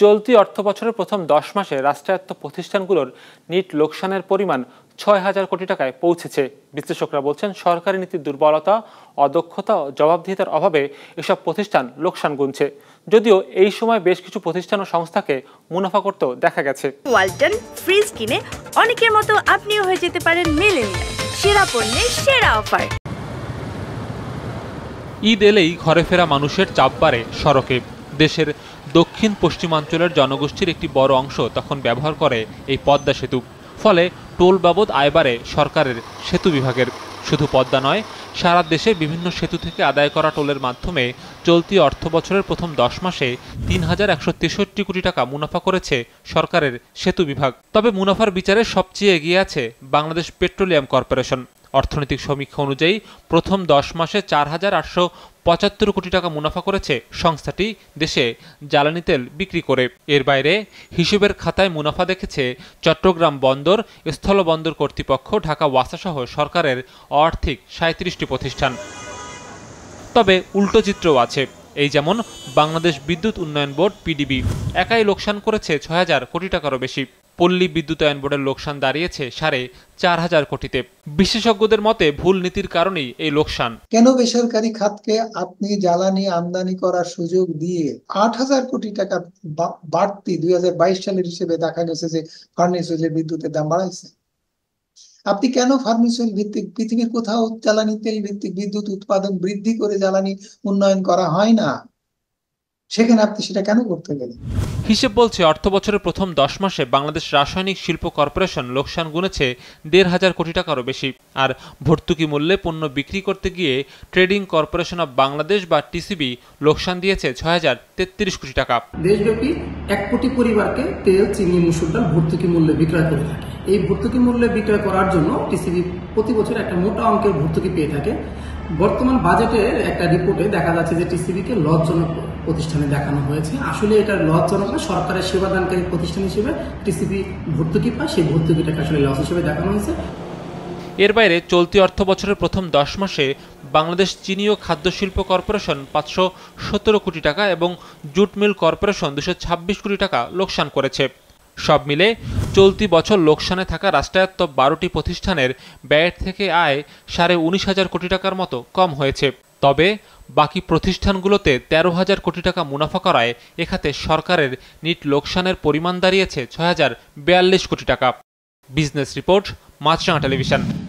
চলতি অর্থ বছরের প্রথম দশ মাসে রাষ্ট্রায়ত্ত প্রতিষ্ঠানগুলোর নিট লোকসানের পরিমাণ ছয় হাজার কোটি টাকায় পৌঁছেছে বিশ্লেষকরা বলছেন সরকারি নীতির দুর্বলতা অদক্ষতা জবাবদিহিতার অভাবে এসব প্রতিষ্ঠান লোকসান গুনছে যদিও এই সময় বেশ কিছু প্রতিষ্ঠান ও সংস্থাকে মুনাফা করতেও দেখা গেছে ওয়ালটন ফ্রিজ কিনে অনেকের মতো আপনিও হয়ে যেতে পারেন মেলেনিয়া সেরা সেরা অফার ঈদ এলেই ঘরে ফেরা মানুষের চাপ বাড়ে সড়কে দেশের দক্ষিণ পশ্চিমাঞ্চলের জনগোষ্ঠীর একটি বড় অংশ তখন ব্যবহার করে এই পদ্মা সেতু ফলে টোল বাবদ আয় বাড়ে সরকারের সেতু বিভাগের শুধু পদ্মা নয় সারা দেশে বিভিন্ন সেতু থেকে আদায় করা টোলের মাধ্যমে চলতি অর্থ বছরের প্রথম দশ মাসে তিন হাজার একশো তেষট্টি কোটি টাকা মুনাফা করেছে সরকারের সেতু বিভাগ তবে মুনাফার বিচারে সবচেয়ে এগিয়ে আছে বাংলাদেশ পেট্রোলিয়াম কর্পোরেশন অর্থনৈতিক সমীক্ষা অনুযায়ী প্রথম দশ মাসে চার হাজার আটশো পঁচাত্তর কোটি টাকা মুনাফা করেছে সংস্থাটি দেশে জ্বালানি তেল বিক্রি করে এর বাইরে হিসেবের খাতায় মুনাফা দেখেছে চট্টগ্রাম বন্দর স্থলবন্দর কর্তৃপক্ষ ঢাকা ওয়াসাসহ সরকারের অর্থিক সাঁত্রিশটি প্রতিষ্ঠান তবে উল্টো চিত্রও আছে এই যেমন বাংলাদেশ বিদ্যুৎ উন্নয়ন বোর্ড পিডিবি একাই লোকসান করেছে ছয় হাজার কোটি টাকারও বেশি পল্লী বিদ্যুতায়ন বোর্ডের লোকসান দাঁড়িয়েছে সাড়ে চার হাজার কোটিতে বিশেষজ্ঞদের মতে ভুল নীতির কারণেই এই লোকসান কেন বেসরকারি খাতকে আপনি জ্বালানি আমদানি করার সুযোগ দিয়ে আট হাজার কোটি টাকা বাড়তি দুই সালের হিসেবে দেখা গেছে যে ফার্নিচারের বিদ্যুতের দাম বাড়াইছে আপনি কেন ফার্নিচার ভিত্তিক পৃথিবীর কোথাও জ্বালানি তেল ভিত্তিক বিদ্যুৎ উৎপাদন বৃদ্ধি করে জ্বালানি উন্নয়ন করা হয় না সেখানে আপনি সেটা কেন করতে গেলেন হিসেব বলছে অর্থ বছরের প্রথম দশ মাসে বাংলাদেশ রাসায়নিক শিল্প কর্পোরেশন লোকসান গুনেছে দেড় হাজার কোটি টাকারও বেশি আর ভর্তুকি মূল্যে পণ্য বিক্রি করতে গিয়ে ট্রেডিং কর্পোরেশন অব বাংলাদেশ বা টিসিবি লোকসান দিয়েছে ছয় হাজার তেত্রিশ কোটি টাকা দেশব্যাপী এক কোটি পরিবারকে তেল চিনি মুসুর ডাল ভর্তুকি মূল্যে বিক্রয় করে থাকে এই ভর্তুকি মূল্যে বিক্রয় করার জন্য টিসিবি প্রতি বছর একটা মোটা অঙ্কের ভর্তুকি পেয়ে থাকে বর্তমান বাজেটের একটা রিপোর্টে দেখা যাচ্ছে যে টিসিবিকে লজ্জনক প্রতিষ্ঠানে দেখানো হয়েছে আসলে এটা লজ্জনক না সরকারের সেবাদানকারী প্রতিষ্ঠান হিসেবে টিসিবি ভর্তুকি পায় সেই ভর্তুকিটাকে আসলে লস হিসেবে দেখানো হয়েছে এর বাইরে চলতি অর্থ বছরের প্রথম দশ মাসে বাংলাদেশ চিনি ও খাদ্য শিল্প কর্পোরেশন পাঁচশো সতেরো কোটি টাকা এবং জুট মিল কর্পোরেশন দুশো ছাব্বিশ কোটি টাকা লোকসান করেছে সব মিলে চলতি বছর লোকসানে থাকা রাষ্ট্রায়ত্ত বারোটি প্রতিষ্ঠানের ব্যয়ের থেকে আয় সাড়ে উনিশ হাজার কোটি টাকার মতো কম হয়েছে তবে বাকি প্রতিষ্ঠানগুলোতে তেরো হাজার কোটি টাকা মুনাফা করায় এখাতে সরকারের নিট লোকসানের পরিমাণ দাঁড়িয়েছে ছয় হাজার বিয়াল্লিশ কোটি টাকা বিজনেস রিপোর্ট মাছরাঙা টেলিভিশন